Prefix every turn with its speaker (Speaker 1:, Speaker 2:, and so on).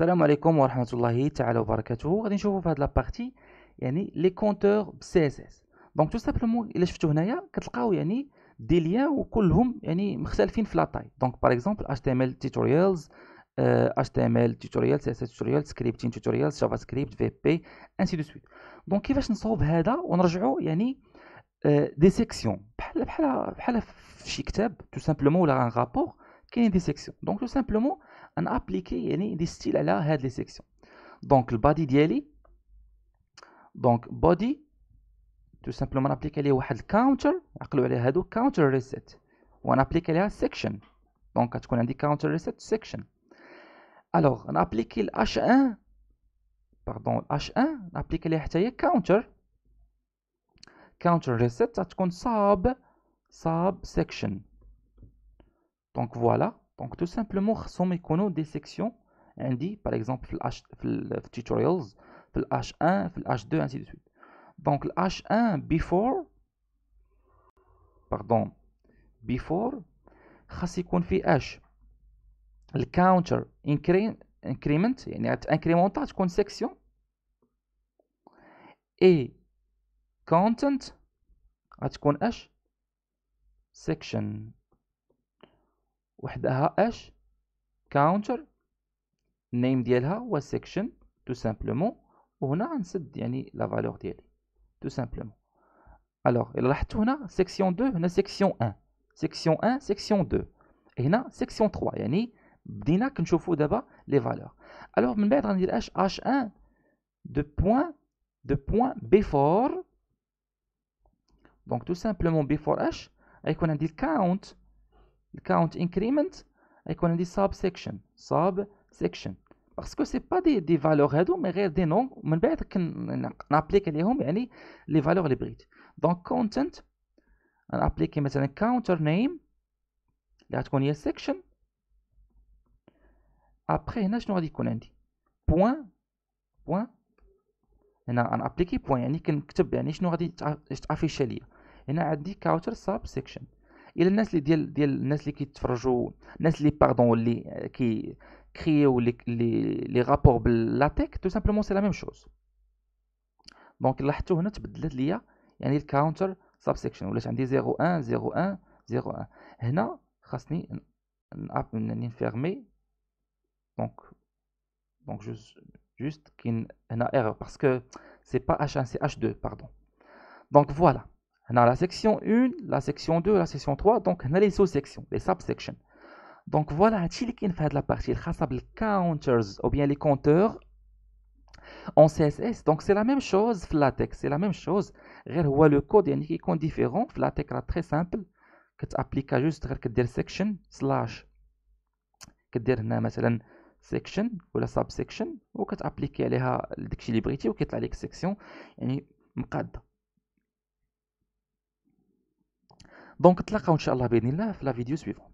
Speaker 1: السلام عليكم ورحمه الله تعالى وبركاته غادي نشوفوا في هاد لابارتي يعني لي كونتور بسي اس اس دونك تو سامبلومون الا شفتو هنايا كتلقاو يعني دي ليان وكلهم يعني مختلفين في لاطاي دونك باغ اكزومبل اتش تي ام ال توتوريالز اتش تي ام ال توتوريال سي اس اس توتوريال سكريبتين توتوريال جافا سكريبت في بي انسي دو سويت دونك كيفاش نصوب هذا ونرجعوا يعني دي سيكسيون بحال بحال بحال في شي كتاب تو سامبلومون ولا ان رابور كاين دي سيكسيون دونك تو سامبلومون On applique les styles à la section. Donc, le body de Donc, body. Tout simplement, on applique le counter. On applique le counter reset. On applique section. Donc, on a counter reset section. Alors, on applique le H1. Pardon, H1. On applique le counter. Counter reset, ça applique sub section. Donc, voilà. Donc tout simplement, خصهم يكونوا des sections par exemple les euh, tutorials le H1 le H2 ainsi de suite. Donc le H1 before pardon before خاص يكون فيه H COUNTER, increment يعني تانكريمونتا section et content غتكون H section وحدها اش كاونتر النيم ديالها هو سيكشن تو سامبلومون وهنا غنسد يعني لا فالور ديالي تو سامبلومون الوغ الى لاحظتوا هنا سيكسيون 2 هنا سيكسيون 1 سيكسيون 1 سيكسيون 2 هنا سيكسيون 3 يعني بدينا كنشوفوا دابا لي فالور الوغ من بعد غندير اش اش 1 دو بوين دو بوين بيفور دونك تو سامبلومون بيفور فور اش غيكون عندي الكاونت الكاونت انكريمنت غيكون عندي ساب سيكشن ساب سيكشن باسكو سي با دي دي فالور هادو مي غير دي نوم من بعد نابليك عليهم يعني لي فالور اللي بغيت دونك كونتنت نابليكي مثلا كاونتر نيم اللي غتكون هي سيكشن ابخي هنا شنو غادي يكون عندي بوان بوان هنا نابليكي بوان يعني كنكتب يعني شنو غادي تافيشي ليا هنا عندي كاونتر ساب سيكشن Il y les qui fraju les pardon qui les rapports latèques tout simplement c'est la même chose donc il a pu counter subsection ou les 0,1, 0,1, 0,1. un un zéro un et là une donc donc juste juste qu'il y a une erreur parce que ce n'est pas H1 c'est H2 pardon donc voilà on a la section 1, la section 2, la section 3, donc on a les sous-sections, les subsections. Donc voilà, ce qui fait la partie, les counters ou bien les compteurs en CSS. Donc c'est la même chose Flatex, c'est la même chose. Le code qui est différent, Flatex, est très simple. Tu appliques juste la section slash, كدير هنا مثلا section ou ولا subsection وكتابليكي ou داكشي اللي section. Et لك section يعني section دونك تلاقاو ان شاء الله باذن الله في لا فيديو سويفون